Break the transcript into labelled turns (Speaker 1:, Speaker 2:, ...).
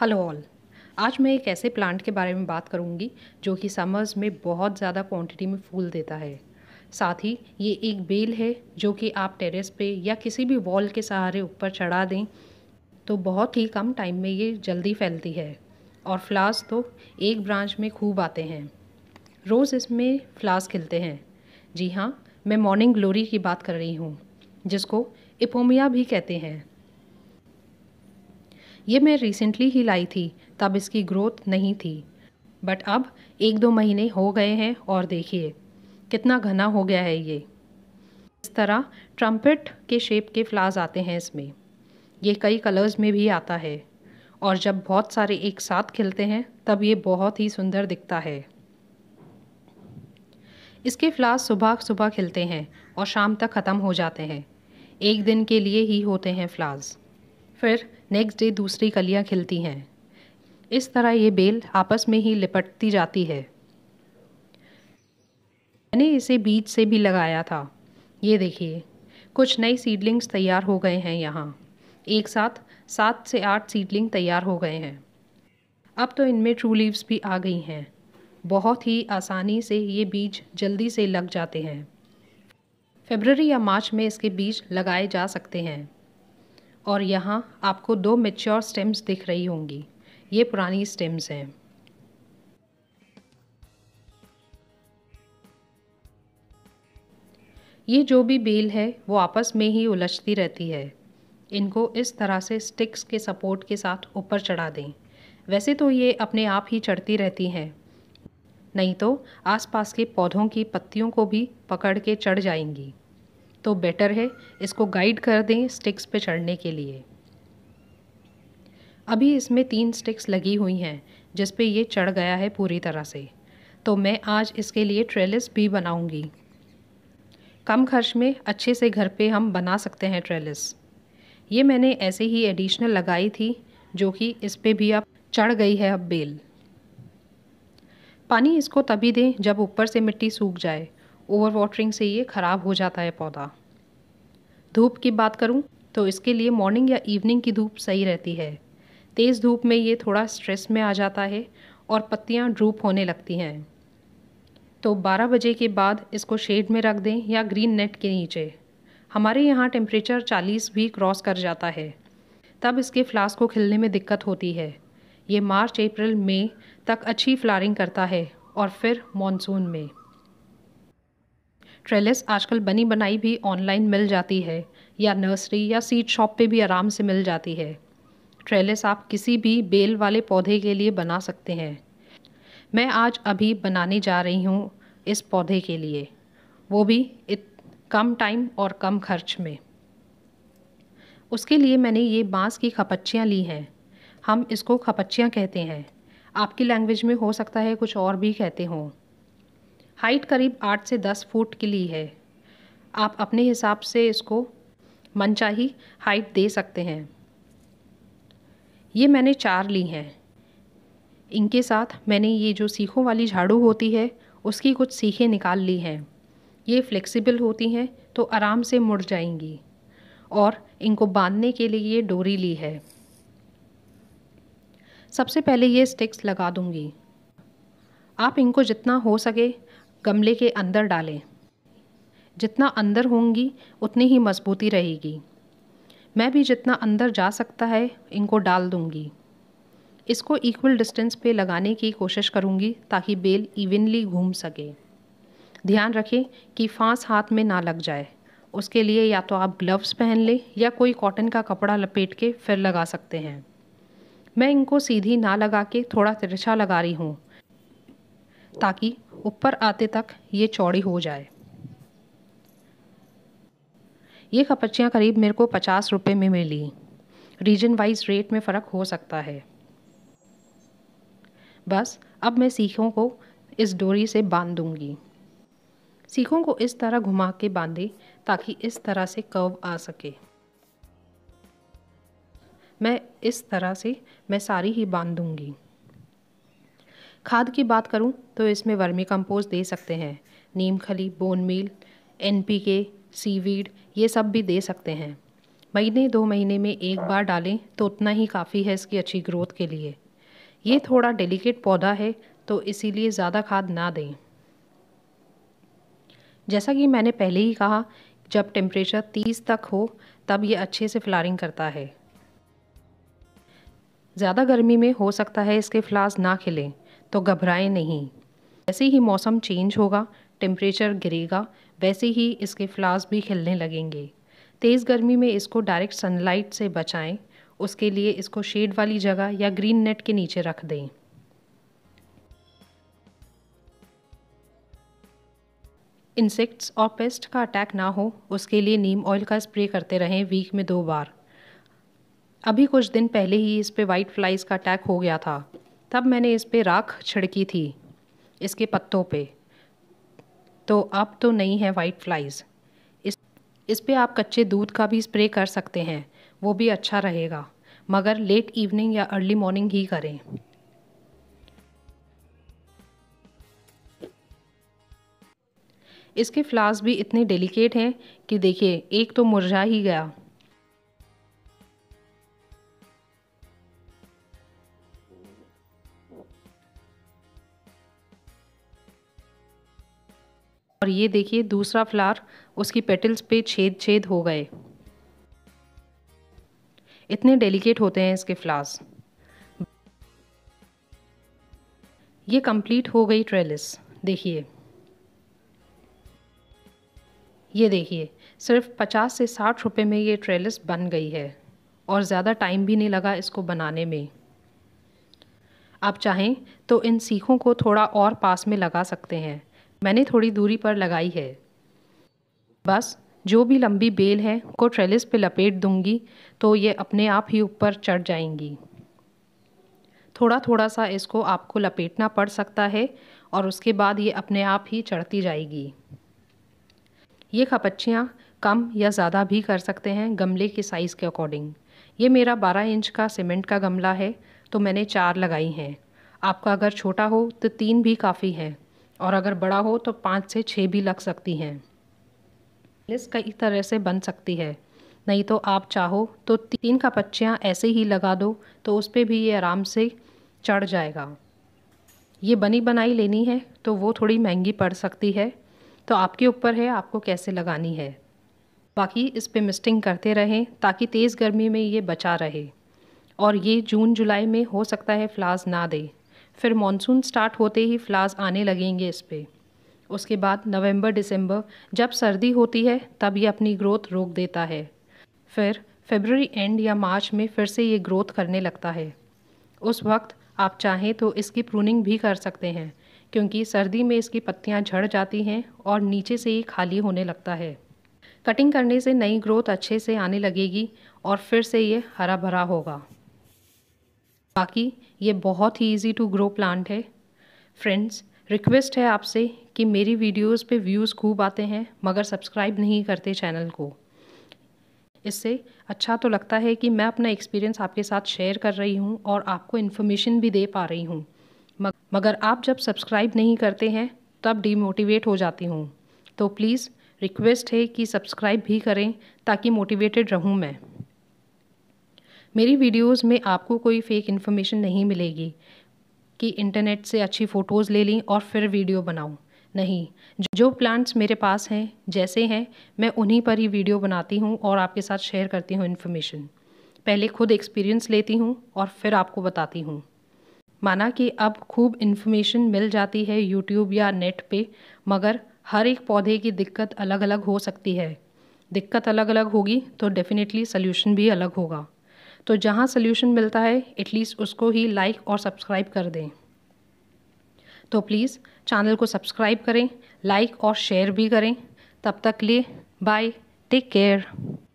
Speaker 1: hello all आज मैं एक ऐसे प्लांट के बारे में बात करूंगी जो कि समर्स में बहुत ज़्यादा क्वांटिटी में फूल देता है साथ ही ये एक बेल है जो कि आप टेरेस पे या किसी भी वॉल के सहारे ऊपर चढ़ा दें तो बहुत ही कम टाइम में ये जल्दी फैलती है और फ्लास तो एक ब्रांच में खूब आते हैं रोज़ इसमें फ्लास खिलते हैं जी हाँ मैं मॉर्निंग ग्लोरी की बात कर रही हूँ जिसको इपोमिया भी कहते हैं ये मैं रिसेंटली ही लाई थी तब इसकी ग्रोथ नहीं थी बट अब एक दो महीने हो गए हैं और देखिए कितना घना हो गया है ये इस तरह ट्रम्पेट के शेप के फ्लावर्स आते हैं इसमें ये कई कलर्स में भी आता है और जब बहुत सारे एक साथ खिलते हैं तब ये बहुत ही सुंदर दिखता है इसके फ्लास सुबह सुबह खिलते हैं और शाम तक ख़त्म हो जाते हैं एक दिन के लिए ही होते हैं फ्लास फिर नेक्स्ट डे दूसरी कलियाँ खिलती हैं इस तरह ये बेल आपस में ही लिपटती जाती है मैंने इसे बीज से भी लगाया था ये देखिए कुछ नई सीडलिंग्स तैयार हो गए हैं यहाँ एक साथ सात से आठ सीडलिंग तैयार हो गए हैं अब तो इनमें ट्रू लीव्स भी आ गई हैं बहुत ही आसानी से ये बीज जल्दी से लग जाते हैं फेबररी या मार्च में इसके बीज लगाए जा सकते हैं और यहाँ आपको दो मेच्योर स्टेम्स दिख रही होंगी ये पुरानी स्टेम्स हैं ये जो भी बेल है वो आपस में ही उलझती रहती है इनको इस तरह से स्टिक्स के सपोर्ट के साथ ऊपर चढ़ा दें वैसे तो ये अपने आप ही चढ़ती रहती हैं नहीं तो आसपास के पौधों की पत्तियों को भी पकड़ के चढ़ जाएंगी तो बेटर है इसको गाइड कर दें स्टिक्स पे चढ़ने के लिए अभी इसमें तीन स्टिक्स लगी हुई हैं जिस पे ये चढ़ गया है पूरी तरह से तो मैं आज इसके लिए ट्रेलिस भी बनाऊंगी कम खर्च में अच्छे से घर पे हम बना सकते हैं ट्रेलिस ये मैंने ऐसे ही एडिशनल लगाई थी जो कि इस पर भी अब चढ़ गई है अब बेल पानी इसको तभी दें जब ऊपर से मिट्टी सूख जाए ओवर वाटरिंग से ये ख़राब हो जाता है पौधा धूप की बात करूँ तो इसके लिए मॉर्निंग या इवनिंग की धूप सही रहती है तेज़ धूप में ये थोड़ा स्ट्रेस में आ जाता है और पत्तियाँ ड्रूप होने लगती हैं तो 12 बजे के बाद इसको शेड में रख दें या ग्रीन नेट के नीचे हमारे यहाँ टेम्परेचर 40 भी क्रॉस कर जाता है तब इसके फ्लास को खिलने में दिक्कत होती है ये मार्च अप्रैल मई तक अच्छी फ्लारिंग करता है और फिर मानसून में ट्रेलिस आजकल बनी बनाई भी ऑनलाइन मिल जाती है या नर्सरी या सीड शॉप पे भी आराम से मिल जाती है ट्रेलिस आप किसी भी बेल वाले पौधे के लिए बना सकते हैं मैं आज अभी बनाने जा रही हूँ इस पौधे के लिए वो भी इत कम टाइम और कम खर्च में उसके लिए मैंने ये बांस की खपच्चियाँ ली हैं हम इसको खपच्चियाँ कहते हैं आपकी लैंग्वेज में हो सकता है कुछ और भी कहते हों हाइट करीब आठ से दस फुट की ली है आप अपने हिसाब से इसको मनचाही हाइट दे सकते हैं ये मैंने चार ली हैं इनके साथ मैंने ये जो सीखों वाली झाड़ू होती है उसकी कुछ सीखें निकाल ली हैं ये फ्लेक्सिबल होती हैं तो आराम से मुड़ जाएंगी और इनको बांधने के लिए ये डोरी ली है सबसे पहले ये स्टिक्स लगा दूंगी आप इनको जितना हो सके गमले के अंदर डालें जितना अंदर होंगी उतनी ही मजबूती रहेगी मैं भी जितना अंदर जा सकता है इनको डाल दूंगी इसको इक्वल डिस्टेंस पे लगाने की कोशिश करूंगी ताकि बेल इवनली घूम सके ध्यान रखें कि फांस हाथ में ना लग जाए उसके लिए या तो आप ग्लव्स पहन लें या कोई कॉटन का कपड़ा लपेट के फिर लगा सकते हैं मैं इनको सीधी ना लगा के थोड़ा तिरछा लगा रही हूँ ताकि ऊपर आते तक ये चौड़ी हो जाए ये खपच्चियाँ करीब मेरे को पचास रुपये में मिली रीजन वाइज रेट में फ़र्क हो सकता है बस अब मैं सीखों को इस डोरी से बांध दूँगी सीखों को इस तरह घुमा के बांधे ताकि इस तरह से कर्व आ सके मैं इस तरह से मैं सारी ही बांध दूँगी खाद की बात करूँ तो इसमें वर्मी कंपोस्ट दे सकते हैं नीम खली bone meal N P K seaweed ये सब भी दे सकते हैं महीने दो महीने में एक बार डालें तो उतना ही काफ़ी है इसकी अच्छी ग्रोथ के लिए ये थोड़ा डेलिकेट पौधा है तो इसीलिए ज़्यादा खाद ना दें जैसा कि मैंने पहले ही कहा जब टेम्परेचर 30 तक हो तब ये अच्छे से फ्लारिंग करता है ज़्यादा गर्मी में हो सकता है इसके फ्लास ना खिलें तो घबराएं नहीं जैसे ही मौसम चेंज होगा टेम्परेचर गिरेगा वैसे ही इसके फ्लास भी खिलने लगेंगे तेज़ गर्मी में इसको डायरेक्ट सनलाइट से बचाएं उसके लिए इसको शेड वाली जगह या ग्रीन नेट के नीचे रख दें इंसेक्ट्स और पेस्ट का अटैक ना हो उसके लिए नीम ऑयल का स्प्रे करते रहें वीक में दो बार अभी कुछ दिन पहले ही इस पे वाइट फ्लाइज़ का अटैक हो गया था तब मैंने इस पर राख छिड़की थी इसके पत्तों पे तो अब तो नहीं है वाइट फ्लाइज़ इस इस पर आप कच्चे दूध का भी स्प्रे कर सकते हैं वो भी अच्छा रहेगा मगर लेट इवनिंग या अर्ली मॉर्निंग ही करें इसके फ्लावर्स भी इतने डेलिकेट हैं कि देखिए एक तो मुरझा ही गया और ये देखिए दूसरा फ्लावर उसकी पेटल्स पे छेद छेद हो गए इतने डेलिकेट होते हैं इसके फ्लावर्स ये कंप्लीट हो गई ट्रेलिस देखिए ये देखिए सिर्फ 50 से 60 रुपए में ये ट्रेलिस बन गई है और ज़्यादा टाइम भी नहीं लगा इसको बनाने में आप चाहें तो इन सीखों को थोड़ा और पास में लगा सकते हैं मैंने थोड़ी दूरी पर लगाई है बस जो भी लंबी बेल है को ट्रेलिस पे लपेट दूंगी तो ये अपने आप ही ऊपर चढ़ जाएंगी थोड़ा थोड़ा सा इसको आपको लपेटना पड़ सकता है और उसके बाद ये अपने आप ही चढ़ती जाएगी ये खपच्चियाँ कम या ज़्यादा भी कर सकते हैं गमले के साइज़ के अकॉर्डिंग ये मेरा 12 इंच का सीमेंट का गमला है तो मैंने चार लगाई हैं आपका अगर छोटा हो तो तीन भी काफ़ी हैं और अगर बड़ा हो तो पाँच से छः भी लग सकती हैं लिस्ट कई तरह से बन सकती है नहीं तो आप चाहो तो तीन का पच्चियाँ ऐसे ही लगा दो तो उस पर भी ये आराम से चढ़ जाएगा ये बनी बनाई लेनी है तो वो थोड़ी महंगी पड़ सकती है तो आपके ऊपर है आपको कैसे लगानी है बाकी इस पर मिस्टिंग करते रहें ताकि तेज़ गर्मी में ये बचा रहे और ये जून जुलाई में हो सकता है फ्लास ना दे फिर मानसून स्टार्ट होते ही फ्लास आने लगेंगे इस पर उसके बाद नवंबर दिसंबर जब सर्दी होती है तब ये अपनी ग्रोथ रोक देता है फिर फेबररी एंड या मार्च में फिर से ये ग्रोथ करने लगता है उस वक्त आप चाहें तो इसकी प्रूनिंग भी कर सकते हैं क्योंकि सर्दी में इसकी पत्तियां झड़ जाती हैं और नीचे से ही खाली होने लगता है कटिंग करने से नई ग्रोथ अच्छे से आने लगेगी और फिर से ये हरा भरा होगा बाकी ये बहुत ही ईजी टू ग्रो प्लांट है फ्रेंड्स रिक्वेस्ट है आपसे कि मेरी वीडियोस पे व्यूज़ खूब आते हैं मगर सब्सक्राइब नहीं करते चैनल को इससे अच्छा तो लगता है कि मैं अपना एक्सपीरियंस आपके साथ शेयर कर रही हूँ और आपको इन्फॉर्मेशन भी दे पा रही हूँ मगर आप जब सब्सक्राइब नहीं करते हैं तब डीमोटिवेट हो जाती हूँ तो प्लीज़ रिक्वेस्ट है कि सब्सक्राइब भी करें ताकि मोटिवेटेड रहूँ मैं मेरी वीडियोस में आपको कोई फेक इन्फॉर्मेशन नहीं मिलेगी कि इंटरनेट से अच्छी फ़ोटोज़ ले लें और फिर वीडियो बनाऊँ नहीं जो प्लांट्स मेरे पास हैं जैसे हैं मैं उन्हीं पर ही वीडियो बनाती हूँ और आपके साथ शेयर करती हूँ इन्फॉर्मेशन पहले खुद एक्सपीरियंस लेती हूँ और फिर आपको बताती हूँ माना कि अब खूब इन्फॉर्मेशन मिल जाती है यूट्यूब या नेट पे मगर हर एक पौधे की दिक्कत अलग अलग हो सकती है दिक्कत अलग अलग होगी तो डेफिनेटली सल्यूशन भी अलग होगा तो जहाँ सोल्यूशन मिलता है एटलीस्ट उसको ही लाइक और सब्सक्राइब कर दें तो प्लीज़ चैनल को सब्सक्राइब करें लाइक और शेयर भी करें तब तक लिए बाय टेक केयर